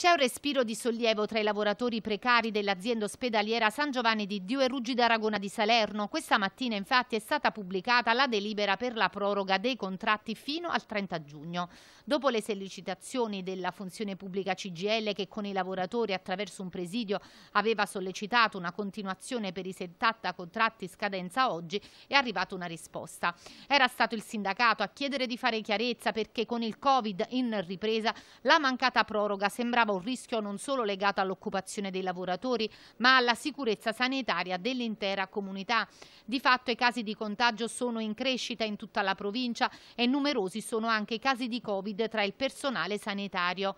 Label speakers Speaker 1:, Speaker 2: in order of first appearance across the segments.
Speaker 1: C'è un respiro di sollievo tra i lavoratori precari dell'azienda ospedaliera San Giovanni di Dio e Ruggi d'Aragona di Salerno. Questa mattina infatti è stata pubblicata la delibera per la proroga dei contratti fino al 30 giugno. Dopo le sollecitazioni della funzione pubblica CGL che con i lavoratori attraverso un presidio aveva sollecitato una continuazione per i 70 contratti scadenza oggi, è arrivata una risposta. Era stato il sindacato a chiedere di fare chiarezza perché con il Covid in ripresa la mancata proroga sembrava evidenziava un rischio non solo legato all'occupazione dei lavoratori, ma alla sicurezza sanitaria dell'intera comunità. Di fatto i casi di contagio sono in crescita in tutta la provincia e numerosi sono anche i casi di Covid tra il personale sanitario.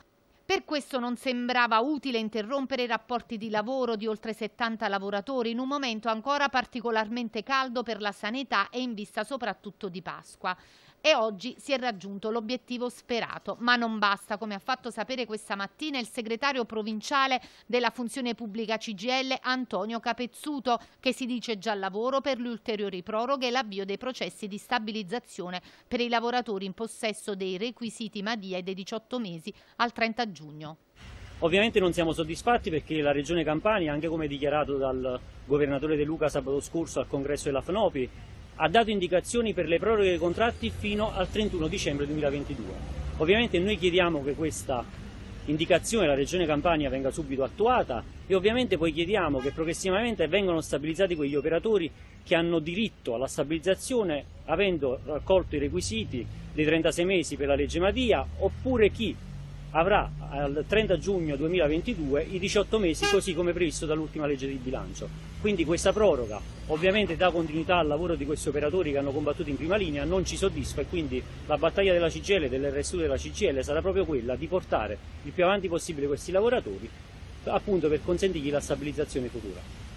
Speaker 1: Per questo non sembrava utile interrompere i rapporti di lavoro di oltre 70 lavoratori in un momento ancora particolarmente caldo per la sanità e in vista soprattutto di Pasqua. E oggi si è raggiunto l'obiettivo sperato, ma non basta, come ha fatto sapere questa mattina il segretario provinciale della funzione pubblica CGL Antonio Capezzuto, che si dice già al lavoro per le ulteriori proroghe e l'avvio dei processi di stabilizzazione per i lavoratori in possesso dei requisiti Madia e dei 18 mesi al 30 giugno giugno.
Speaker 2: Ovviamente non siamo soddisfatti perché la Regione Campania, anche come dichiarato dal governatore De Luca sabato scorso al congresso della FNOPI, ha dato indicazioni per le proroghe dei contratti fino al 31 dicembre 2022. Ovviamente noi chiediamo che questa indicazione della Regione Campania venga subito attuata e ovviamente poi chiediamo che progressivamente vengano stabilizzati quegli operatori che hanno diritto alla stabilizzazione avendo raccolto i requisiti dei 36 mesi per la legge Madia oppure chi avrà al 30 giugno 2022 i 18 mesi così come previsto dall'ultima legge di bilancio. Quindi questa proroga ovviamente dà continuità al lavoro di questi operatori che hanno combattuto in prima linea, non ci soddisfa e quindi la battaglia della CGL e dell'RSU della CGL sarà proprio quella di portare il più avanti possibile questi lavoratori appunto per consentirgli la stabilizzazione futura.